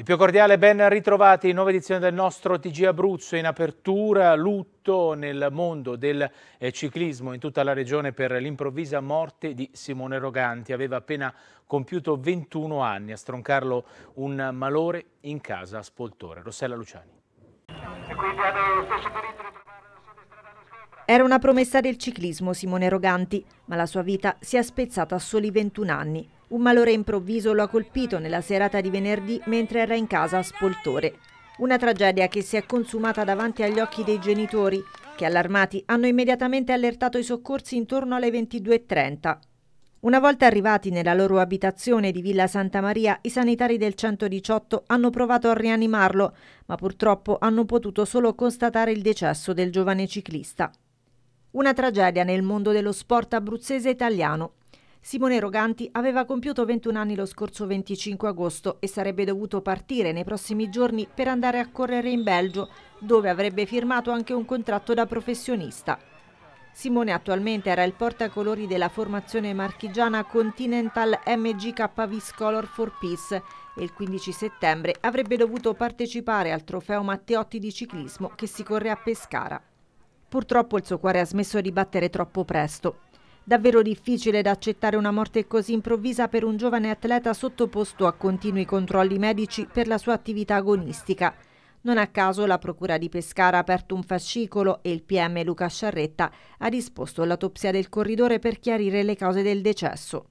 Il più cordiale ben ritrovati, nuova edizione del nostro TG Abruzzo in apertura, lutto nel mondo del eh, ciclismo in tutta la regione per l'improvvisa morte di Simone Roganti. Aveva appena compiuto 21 anni a stroncarlo un malore in casa a Spoltore. Rossella Luciani. Era una promessa del ciclismo Simone Roganti, ma la sua vita si è spezzata a soli 21 anni un malore improvviso lo ha colpito nella serata di venerdì mentre era in casa a Spoltore. Una tragedia che si è consumata davanti agli occhi dei genitori, che allarmati hanno immediatamente allertato i soccorsi intorno alle 22.30. Una volta arrivati nella loro abitazione di Villa Santa Maria, i sanitari del 118 hanno provato a rianimarlo, ma purtroppo hanno potuto solo constatare il decesso del giovane ciclista. Una tragedia nel mondo dello sport abruzzese italiano, Simone Roganti aveva compiuto 21 anni lo scorso 25 agosto e sarebbe dovuto partire nei prossimi giorni per andare a correre in Belgio, dove avrebbe firmato anche un contratto da professionista. Simone attualmente era il portacolori della formazione marchigiana Continental MGK Viscolor for Peace e il 15 settembre avrebbe dovuto partecipare al trofeo Matteotti di ciclismo che si corre a Pescara. Purtroppo il suo cuore ha smesso di battere troppo presto Davvero difficile da accettare una morte così improvvisa per un giovane atleta sottoposto a continui controlli medici per la sua attività agonistica. Non a caso la Procura di Pescara ha aperto un fascicolo e il PM Luca Sciarretta ha disposto l'autopsia del corridore per chiarire le cause del decesso.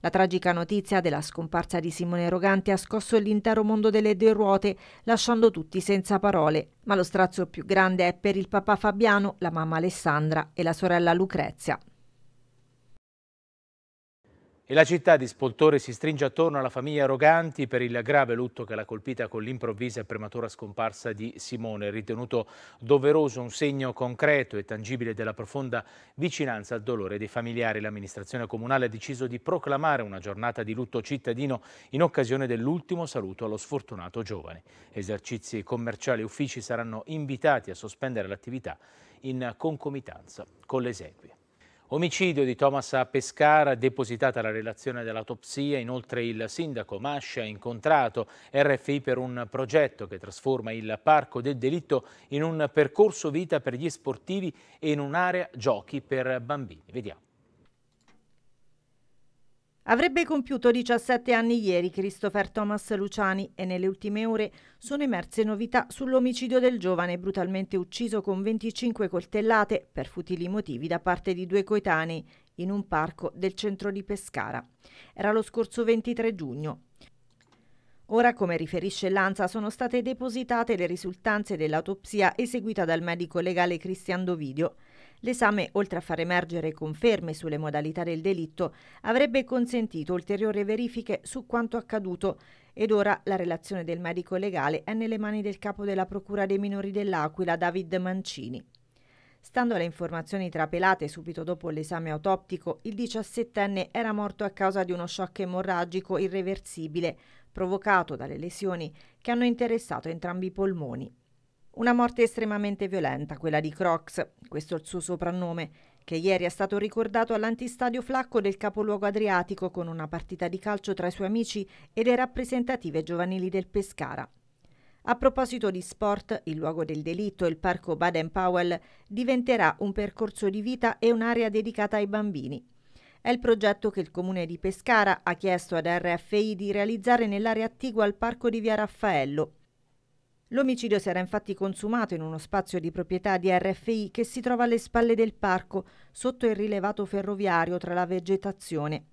La tragica notizia della scomparsa di Simone Roganti ha scosso l'intero mondo delle due ruote, lasciando tutti senza parole. Ma lo strazio più grande è per il papà Fabiano, la mamma Alessandra e la sorella Lucrezia. E la città di Spoltore si stringe attorno alla famiglia Roganti per il grave lutto che l'ha colpita con l'improvvisa e prematura scomparsa di Simone, ritenuto doveroso un segno concreto e tangibile della profonda vicinanza al dolore dei familiari. L'amministrazione comunale ha deciso di proclamare una giornata di lutto cittadino in occasione dell'ultimo saluto allo sfortunato giovane. Esercizi commerciali e uffici saranno invitati a sospendere l'attività in concomitanza con l'esequie. Omicidio di Thomas Pescara, depositata la relazione dell'autopsia, inoltre il sindaco Masci ha incontrato RFI per un progetto che trasforma il parco del delitto in un percorso vita per gli sportivi e in un'area giochi per bambini. Vediamo. Avrebbe compiuto 17 anni ieri Christopher Thomas Luciani e nelle ultime ore sono emerse novità sull'omicidio del giovane brutalmente ucciso con 25 coltellate per futili motivi da parte di due coetanei in un parco del centro di Pescara. Era lo scorso 23 giugno. Ora, come riferisce l'ANSA, sono state depositate le risultanze dell'autopsia eseguita dal medico legale Cristian Dovidio. L'esame, oltre a far emergere conferme sulle modalità del delitto, avrebbe consentito ulteriori verifiche su quanto accaduto ed ora la relazione del medico legale è nelle mani del capo della Procura dei minori dell'Aquila, David Mancini. Stando alle informazioni trapelate subito dopo l'esame autoptico, il 17enne era morto a causa di uno shock emorragico irreversibile provocato dalle lesioni che hanno interessato entrambi i polmoni. Una morte estremamente violenta, quella di Crox, questo è il suo soprannome, che ieri è stato ricordato all'antistadio Flacco del capoluogo adriatico con una partita di calcio tra i suoi amici e le rappresentative giovanili del Pescara. A proposito di sport, il luogo del delitto, il parco Baden Powell, diventerà un percorso di vita e un'area dedicata ai bambini. È il progetto che il comune di Pescara ha chiesto ad RFI di realizzare nell'area attigua al parco di Via Raffaello, L'omicidio si era infatti consumato in uno spazio di proprietà di RFI che si trova alle spalle del parco, sotto il rilevato ferroviario tra la vegetazione.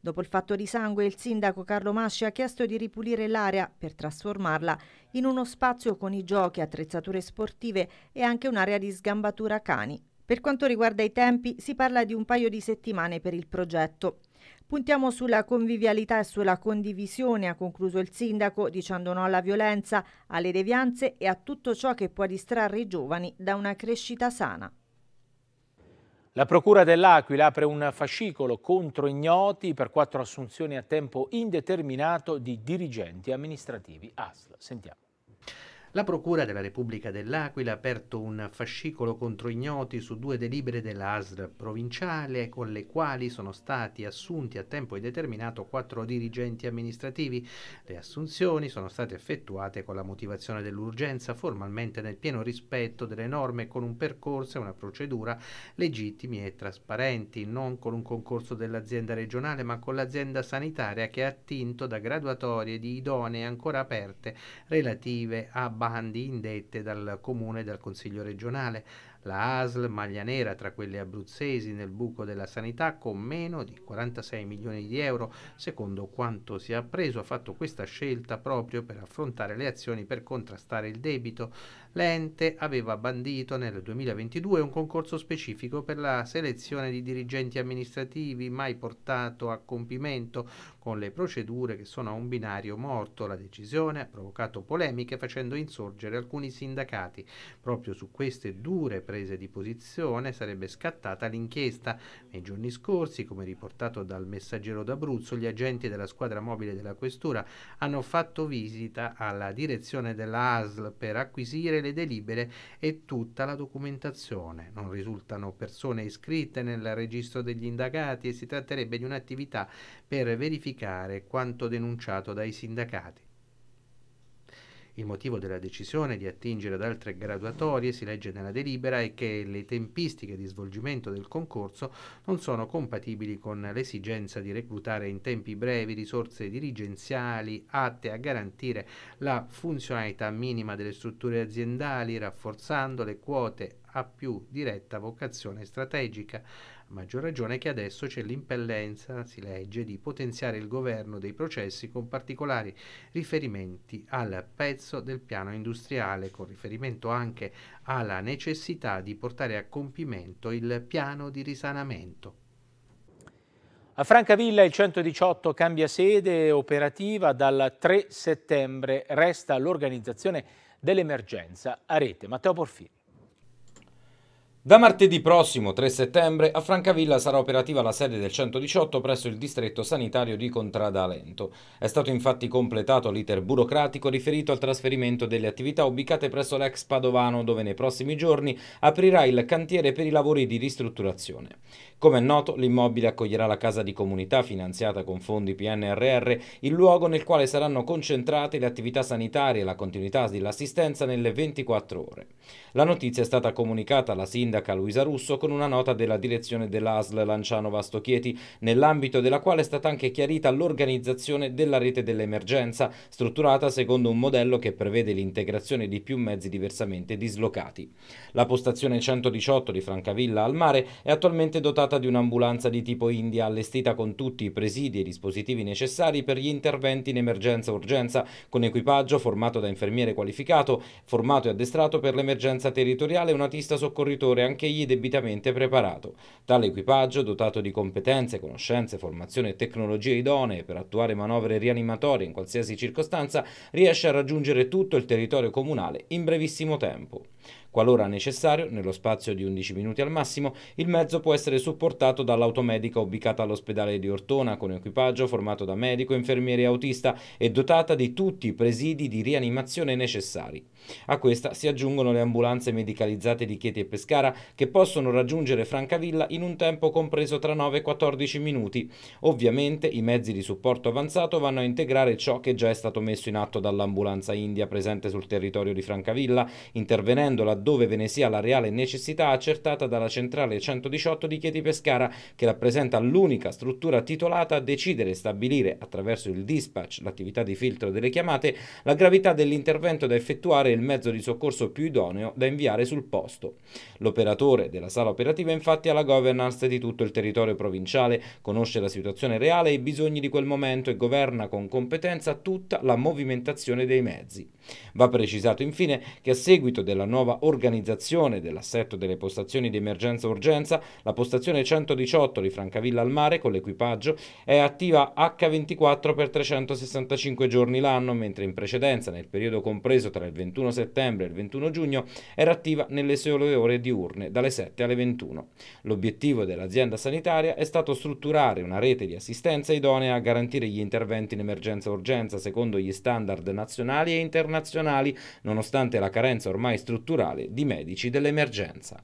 Dopo il fatto di sangue, il sindaco Carlo Masci ha chiesto di ripulire l'area per trasformarla in uno spazio con i giochi, attrezzature sportive e anche un'area di sgambatura cani. Per quanto riguarda i tempi, si parla di un paio di settimane per il progetto. Puntiamo sulla convivialità e sulla condivisione, ha concluso il sindaco, dicendo no alla violenza, alle devianze e a tutto ciò che può distrarre i giovani da una crescita sana. La Procura dell'Aquila apre un fascicolo contro ignoti per quattro assunzioni a tempo indeterminato di dirigenti amministrativi ASL. Sentiamo. La Procura della Repubblica dell'Aquila ha aperto un fascicolo contro ignoti su due delibere dell'ASR provinciale con le quali sono stati assunti a tempo indeterminato quattro dirigenti amministrativi. Le assunzioni sono state effettuate con la motivazione dell'urgenza, formalmente nel pieno rispetto delle norme con un percorso e una procedura legittimi e trasparenti, non con un concorso dell'azienda regionale ma con l'azienda sanitaria che ha attinto da graduatorie di idonee ancora aperte relative a bandi indette dal comune e dal consiglio regionale la ASL maglia nera tra quelle abruzzesi nel buco della sanità con meno di 46 milioni di euro. Secondo quanto si è appreso ha fatto questa scelta proprio per affrontare le azioni per contrastare il debito. L'ente aveva bandito nel 2022 un concorso specifico per la selezione di dirigenti amministrativi mai portato a compimento con le procedure che sono a un binario morto. La decisione ha provocato polemiche facendo insorgere alcuni sindacati. Proprio su queste dure prese di posizione sarebbe scattata l'inchiesta. Nei giorni scorsi, come riportato dal messaggero d'Abruzzo, gli agenti della squadra mobile della Questura hanno fatto visita alla direzione della ASL per acquisire le delibere e tutta la documentazione. Non risultano persone iscritte nel registro degli indagati e si tratterebbe di un'attività per verificare quanto denunciato dai sindacati. Il motivo della decisione di attingere ad altre graduatorie, si legge nella delibera, è che le tempistiche di svolgimento del concorso non sono compatibili con l'esigenza di reclutare in tempi brevi risorse dirigenziali atte a garantire la funzionalità minima delle strutture aziendali, rafforzando le quote a più diretta vocazione strategica maggior ragione che adesso c'è l'impellenza, si legge, di potenziare il governo dei processi con particolari riferimenti al pezzo del piano industriale, con riferimento anche alla necessità di portare a compimento il piano di risanamento. A Francavilla il 118 cambia sede operativa dal 3 settembre, resta l'organizzazione dell'emergenza a rete. Matteo Porfini. Da martedì prossimo, 3 settembre, a Francavilla sarà operativa la sede del 118 presso il distretto sanitario di Contradalento. È stato infatti completato l'iter burocratico riferito al trasferimento delle attività ubicate presso l'ex Padovano, dove nei prossimi giorni aprirà il cantiere per i lavori di ristrutturazione. Come è noto, l'immobile accoglierà la casa di comunità finanziata con fondi PNRR, il luogo nel quale saranno concentrate le attività sanitarie e la continuità dell'assistenza nelle 24 ore. La notizia è stata comunicata alla sindaca Luisa Russo con una nota della direzione dell'ASL Lanciano vastochieti nell'ambito della quale è stata anche chiarita l'organizzazione della rete dell'emergenza, strutturata secondo un modello che prevede l'integrazione di più mezzi diversamente dislocati. La postazione 118 di Francavilla al mare è attualmente dotata tratta di un'ambulanza di tipo India allestita con tutti i presidi e i dispositivi necessari per gli interventi in emergenza-urgenza, con equipaggio formato da infermiere qualificato, formato e addestrato per l'emergenza territoriale e un autista soccorritore anch'egli debitamente preparato. Tale equipaggio, dotato di competenze, conoscenze, formazione e tecnologie idonee per attuare manovre rianimatorie in qualsiasi circostanza, riesce a raggiungere tutto il territorio comunale in brevissimo tempo. Qualora necessario, nello spazio di 11 minuti al massimo, il mezzo può essere supportato dall'automedica ubicata all'ospedale di Ortona con equipaggio formato da medico, infermieri e autista e dotata di tutti i presidi di rianimazione necessari. A questa si aggiungono le ambulanze medicalizzate di Chieti e Pescara che possono raggiungere Francavilla in un tempo compreso tra 9 e 14 minuti. Ovviamente i mezzi di supporto avanzato vanno a integrare ciò che già è stato messo in atto dall'ambulanza India presente sul territorio di Francavilla, intervenendo la laddove ve ne sia la reale necessità accertata dalla centrale 118 di Chieti Pescara, che rappresenta l'unica struttura titolata a decidere e stabilire, attraverso il dispatch, l'attività di filtro delle chiamate, la gravità dell'intervento da effettuare e il mezzo di soccorso più idoneo da inviare sul posto. L'operatore della sala operativa infatti ha la governance di tutto il territorio provinciale, conosce la situazione reale e i bisogni di quel momento e governa con competenza tutta la movimentazione dei mezzi. Va precisato infine che a seguito della nuova ordinazione organizzazione dell'assetto delle postazioni di emergenza-urgenza, la postazione 118 di Francavilla al Mare con l'equipaggio è attiva H24 per 365 giorni l'anno, mentre in precedenza, nel periodo compreso tra il 21 settembre e il 21 giugno, era attiva nelle sole ore diurne, dalle 7 alle 21. L'obiettivo dell'azienda sanitaria è stato strutturare una rete di assistenza idonea a garantire gli interventi in emergenza-urgenza secondo gli standard nazionali e internazionali, nonostante la carenza ormai strutturale Nazionale di Medici dell'Emergenza.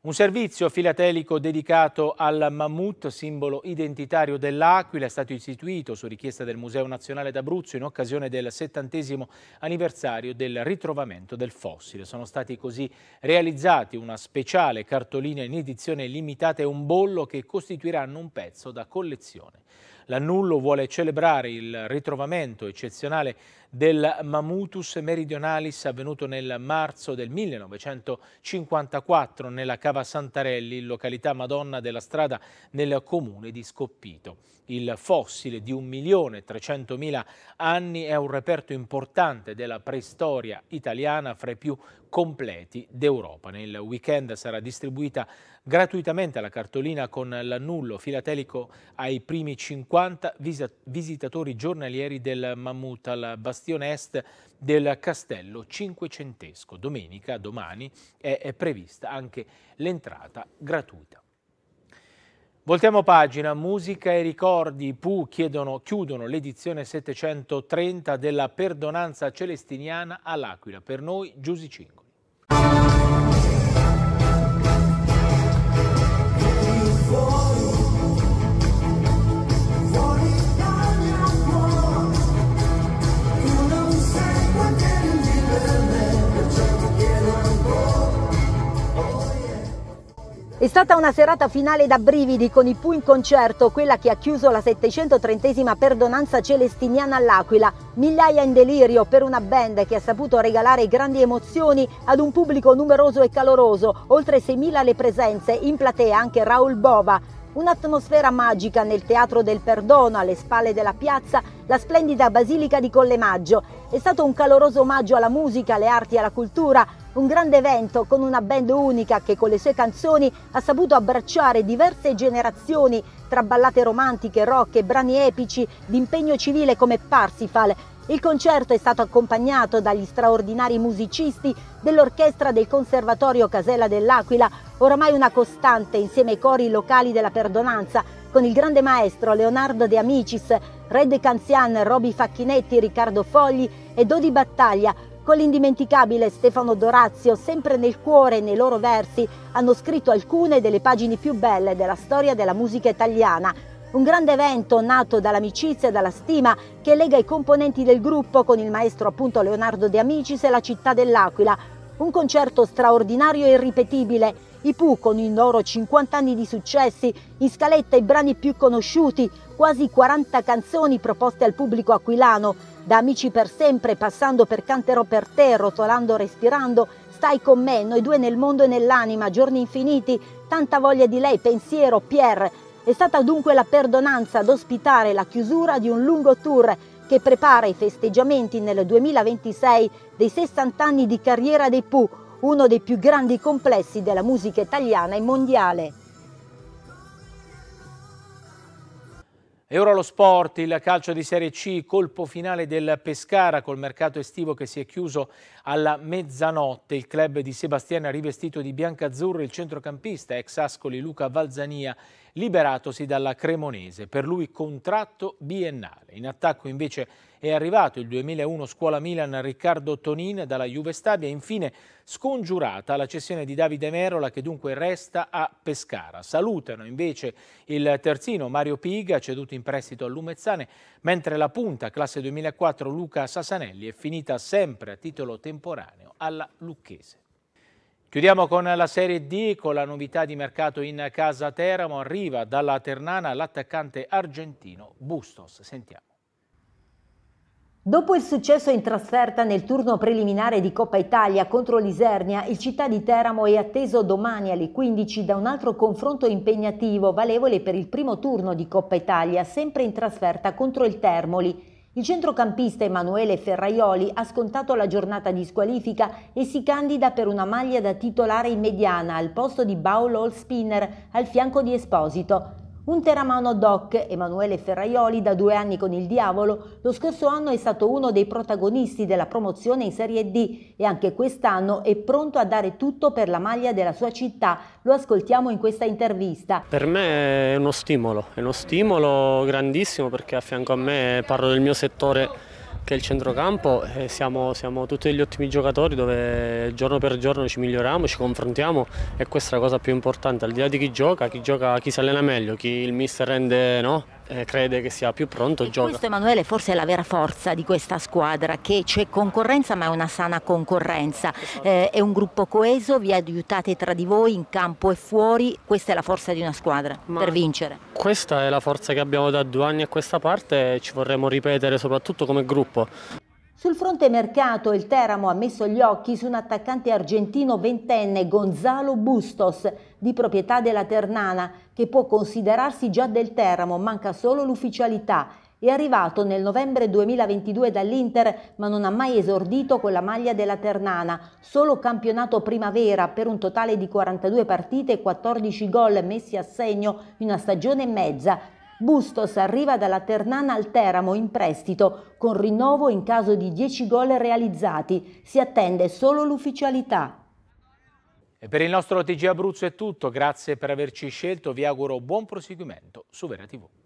Un servizio filatelico dedicato al mammut, simbolo identitario dell'Aquila, è stato istituito su richiesta del Museo Nazionale d'Abruzzo in occasione del settantesimo anniversario del ritrovamento del fossile. Sono stati così realizzati una speciale cartolina in edizione limitata e un bollo che costituiranno un pezzo da collezione. L'Annullo vuole celebrare il ritrovamento eccezionale del Mammutus meridionalis avvenuto nel marzo del 1954 nella Cava Santarelli, località Madonna della Strada nel comune di Scoppito. Il fossile di 1.300.000 anni è un reperto importante della preistoria italiana fra i più completi d'Europa. Nel weekend sarà distribuita gratuitamente la cartolina con l'annullo filatelico ai primi 50 visitatori giornalieri del Mammut al bastione est del castello cinquecentesco. Domenica, domani, è prevista anche l'entrata gratuita. Voltiamo pagina, musica e ricordi, Pu Pooh chiudono l'edizione 730 della perdonanza celestiniana all'Aquila, per noi Giusi Cinco. È stata una serata finale da brividi con i Pooh in concerto, quella che ha chiuso la 730 perdonanza celestiniana all'Aquila. Migliaia in delirio per una band che ha saputo regalare grandi emozioni ad un pubblico numeroso e caloroso, oltre 6.000 le presenze, in platea anche Raul Bova. Un'atmosfera magica nel Teatro del Perdono, alle spalle della piazza, la splendida Basilica di Collemaggio. È stato un caloroso omaggio alla musica, alle arti e alla cultura, un grande evento con una band unica che con le sue canzoni ha saputo abbracciare diverse generazioni tra ballate romantiche, rock e brani epici di impegno civile come Parsifal il concerto è stato accompagnato dagli straordinari musicisti dell'orchestra del Conservatorio Casella dell'Aquila, oramai una costante insieme ai cori locali della Perdonanza, con il grande maestro Leonardo De Amicis, Red Canzian, Roby Facchinetti, Riccardo Fogli e Dodi Battaglia, con l'indimenticabile Stefano Dorazio, sempre nel cuore e nei loro versi, hanno scritto alcune delle pagine più belle della storia della musica italiana, un grande evento nato dall'amicizia e dalla stima che lega i componenti del gruppo con il maestro appunto Leonardo De Amicis e la città dell'Aquila. Un concerto straordinario e irripetibile. I Pooh con i loro 50 anni di successi, in scaletta i brani più conosciuti, quasi 40 canzoni proposte al pubblico aquilano. Da Amici per sempre, passando per Canterò per te, rotolando, respirando, stai con me, noi due nel mondo e nell'anima, giorni infiniti, tanta voglia di lei, pensiero, Pierre, è stata dunque la perdonanza ad ospitare la chiusura di un lungo tour che prepara i festeggiamenti nel 2026 dei 60 anni di carriera dei Pooh, uno dei più grandi complessi della musica italiana e mondiale. E ora lo sport, il calcio di Serie C, colpo finale del Pescara col mercato estivo che si è chiuso alla mezzanotte. Il club di Sebastiani ha rivestito di biancazzurro il centrocampista ex Ascoli Luca Valzania liberatosi dalla Cremonese, per lui contratto biennale. In attacco invece è arrivato il 2001 Scuola Milan Riccardo Tonin dalla Juve Stabia, infine scongiurata la cessione di Davide Merola che dunque resta a Pescara. Salutano invece il terzino Mario Piga, ceduto in prestito a Lumezzane, mentre la punta classe 2004 Luca Sasanelli è finita sempre a titolo temporaneo alla Lucchese. Chiudiamo con la Serie D, con la novità di mercato in casa Teramo. Arriva dalla Ternana l'attaccante argentino Bustos. Sentiamo. Dopo il successo in trasferta nel turno preliminare di Coppa Italia contro l'Isernia, il Città di Teramo è atteso domani alle 15 da un altro confronto impegnativo valevole per il primo turno di Coppa Italia, sempre in trasferta contro il Termoli. Il centrocampista Emanuele Ferraioli ha scontato la giornata di squalifica e si candida per una maglia da titolare in mediana al posto di Baulol Spinner al fianco di Esposito. Un teramano doc, Emanuele Ferraioli, da due anni con il diavolo, lo scorso anno è stato uno dei protagonisti della promozione in Serie D e anche quest'anno è pronto a dare tutto per la maglia della sua città. Lo ascoltiamo in questa intervista. Per me è uno stimolo, è uno stimolo grandissimo perché a fianco a me parlo del mio settore che è il centrocampo, eh, siamo, siamo, tutti degli ottimi giocatori dove giorno per giorno ci miglioriamo, ci confrontiamo e questa è la cosa più importante, al di là di chi gioca, chi, gioca, chi si allena meglio, chi il mister rende no? eh, crede che sia più pronto e gioca. Questo Emanuele forse è la vera forza di questa squadra che c'è concorrenza ma è una sana concorrenza, esatto. eh, è un gruppo coeso, vi aiutate tra di voi in campo e fuori, questa è la forza di una squadra ma per vincere. Questa è la forza che abbiamo da due anni a questa parte e ci vorremmo ripetere soprattutto come gruppo. Sul fronte mercato il Teramo ha messo gli occhi su un attaccante argentino ventenne Gonzalo Bustos, di proprietà della Ternana, che può considerarsi già del Teramo, manca solo l'ufficialità. È arrivato nel novembre 2022 dall'Inter, ma non ha mai esordito con la maglia della Ternana, solo campionato primavera per un totale di 42 partite e 14 gol messi a segno in una stagione e mezza, Bustos arriva dalla Ternana al Teramo in prestito, con rinnovo in caso di 10 gol realizzati. Si attende solo l'ufficialità. E per il nostro TG Abruzzo è tutto, grazie per averci scelto, vi auguro buon proseguimento su Vera TV.